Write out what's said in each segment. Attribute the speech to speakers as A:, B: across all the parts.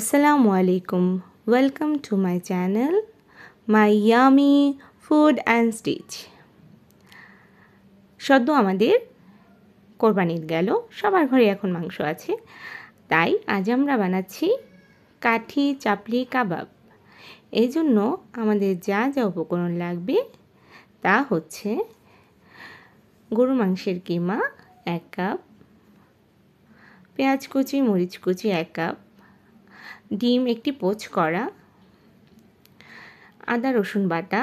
A: Assalamu alaikum. Welcome to my channel, my yummy food and stitch. সদ্য আমাদের কোরবানির গেল সবার ঘরে এখন মাংস আছে তাই আজ আমরা বানাচ্ছি কাঠি চাপলি কাবাব এই জন্য আমাদের যা যা উপকরণ লাগবে তা হচ্ছে গরু মাংসের কিমা এক কাপ পেঁয়াজ কুচি মরিচ কুচি এক কাপ ডিম একটি পোচ করা আদা রসুন বাটা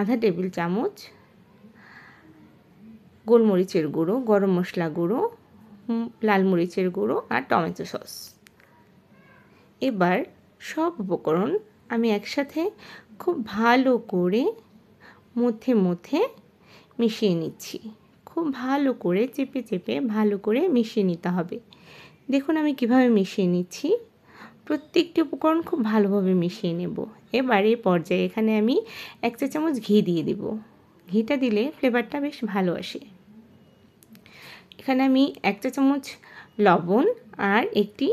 A: আধা টেবিল চামচ গোলমরিচের গুঁড়ো গরম মশলা গুঁড়ো লাল মরিচের গুঁড়ো আর টমেটো সস এবার সব উপকরণ আমি একসাথে খুব ভালো করে মধ্যে মধ্যে মিশিয়ে নিচ্ছি খুব ভালো করে চেপে চেপে ভালো করে মিশিয়ে নিতে হবে দেখুন আমি কিভাবে মিশিয়ে নিচ্ছি প্রত্যেকটি উপকরণ খুব ভালোভাবে মিশিয়ে নেব এবার এই পর্যায়ে এখানে আমি এক চা চামচ ঘি দিয়ে দেব ঘিটা দিলে ফ্লেভারটা বেশ ভালো আসে এখানে আমি এক চা চামচ লবণ আর একটি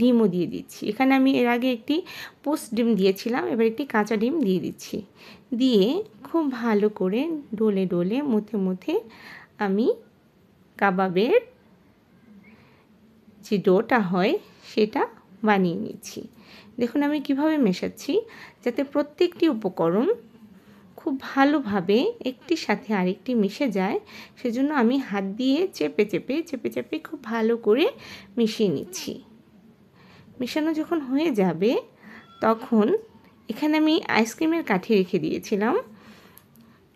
A: ডিমও দিয়ে দিচ্ছি এখানে আমি এর আগে একটি পোস্ট ডিম দিয়েছিলাম এবার একটি কাঁচা ডিম দিয়ে দিচ্ছি দিয়ে খুব ভালো করে ডোলে ডোলে মুথে মুথে আমি কাবাবের যে ডোটা হয় সেটা বানিয়ে নিচ্ছি দেখুন আমি কিভাবে মেশাচ্ছি যাতে প্রত্যেকটি উপকরণ খুব ভালোভাবে একটি সাথে আরেকটি মিশে যায় সেজন্য আমি হাত দিয়ে চেপে চেপে চেপে চেপে খুব ভালো করে মিশিয়ে নিচ্ছি মিশানো যখন হয়ে যাবে তখন এখানে আমি আইসক্রিমের কাঠি রেখে দিয়েছিলাম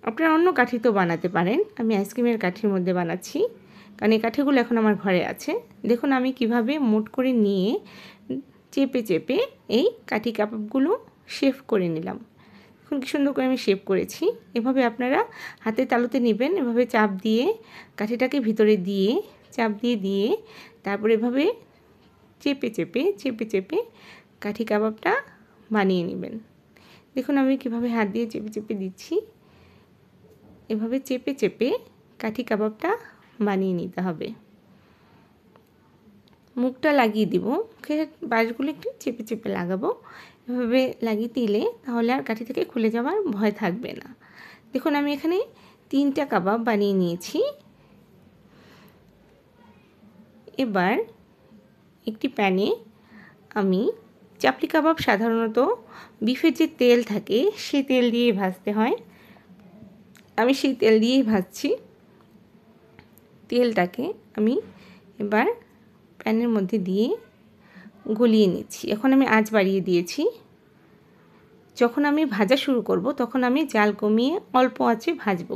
A: আপনারা অন্য কাঠি তো বানাতে পারেন আমি আইসক্রিমের কাঠির মধ্যে বানাচ্ছি কারণ এই কাঠিগুলো এখন আমার ঘরে আছে দেখুন আমি কিভাবে মোট করে নিয়ে চেপে চেপে এই কাঠি কাপাপগুলো শেভ করে নিলাম এখন কি সুন্দর করে আমি শেপ করেছি এভাবে আপনারা হাতে তালুতে নেবেন এভাবে চাপ দিয়ে কাঠিটাকে ভিতরে দিয়ে চাপ দিয়ে দিয়ে তারপর এভাবে চেপে চেপে চেপে চেপে কাঠি কাবাবটা বানিয়ে নেবেন দেখুন আমি কিভাবে হাত দিয়ে চেপে চেপে দিচ্ছি এভাবে চেপে চেপে কাঠি কাবাবটা বানিয়ে নিতে হবে মুখটা লাগিয়ে দিব ফের বাঁশগুলো একটু চেপে চেপে লাগাবো এভাবে লাগিয়ে দিলে তাহলে আর কাঠি থেকে খুলে যাওয়ার ভয় থাকবে না দেখুন আমি এখানে তিনটা কাবাব বানিয়ে নিয়েছি এবার একটি প্যানে আমি চাপলি কাবাব সাধারণত বিফের যে তেল থাকে সেই তেল দিয়ে ভাজতে হয় আমি সেই তেল দিয়েই ভাজছি তেলটাকে আমি এবার প্যানের মধ্যে দিয়ে গলিয়ে নিচ্ছি এখন আমি আঁচ বাড়িয়ে দিয়েছি যখন আমি ভাজা শুরু করব তখন আমি জাল কমিয়ে অল্প আঁচে ভাজব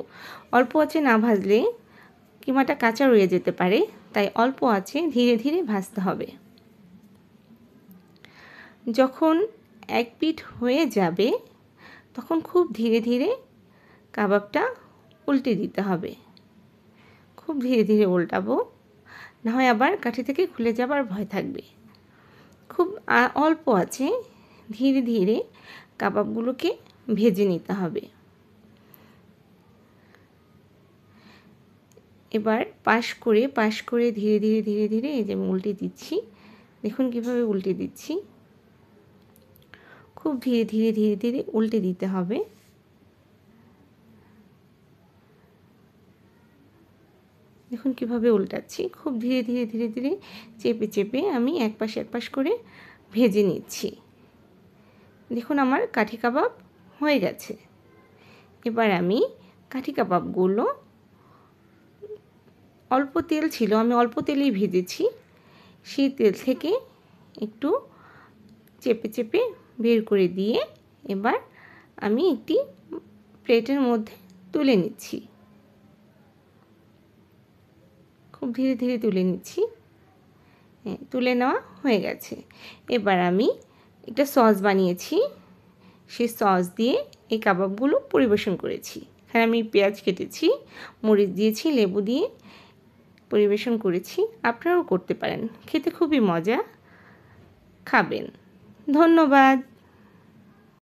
A: অল্প আঁচে না ভাজলে কিমাটা কাঁচা রয়ে যেতে পারে তাই অল্প আঁচে ধীরে ধীরে ভাজতে হবে যখন এক পিঠ হয়ে যাবে তখন খুব ধীরে ধীরে কাবাবটা উল্টে দিতে হবে খুব ধীরে ধীরে উল্টাবো না হয় আবার কাঠি থেকে খুলে যাবার ভয় থাকবে খুব অল্প আছে ধীরে ধীরে কাবাবগুলোকে ভেজে নিতে হবে এবার পাশ করে পাশ করে ধীরে ধীরে ধীরে ধীরে এই যে উল্টে দিচ্ছি দেখুন কিভাবে উল্টে দিচ্ছি খুব ধীরে ধীরে ধীরে ধীরে উল্টে দিতে হবে দেখুন কীভাবে উল্টাচ্ছি খুব ধীরে ধীরে ধীরে ধীরে চেপে চেপে আমি এক পাশ এক পাশ করে ভেজে নিচ্ছি দেখুন আমার কাঠি কাবাব হয়ে গেছে এবার আমি কাঠি কাবাবগুলো অল্প তেল ছিল আমি অল্প তেলেই ভেজেছি সেই তেল থেকে একটু চেপে চেপে বের করে দিয়ে এবার আমি একটি প্লেটের মধ্যে তুলে নিচ্ছি খুব ধীরে ধীরে তুলে নিচ্ছি হ্যাঁ তুলে নেওয়া হয়ে গেছে এবার আমি একটা সস বানিয়েছি সেই সস দিয়ে এই কাবাবগুলো পরিবেশন করেছি এখানে আমি পেঁয়াজ কেটেছি মরিচ দিয়েছি লেবু দিয়ে পরিবেশন করেছি আপনারাও করতে পারেন খেতে খুবই মজা খাবেন ধন্যবাদ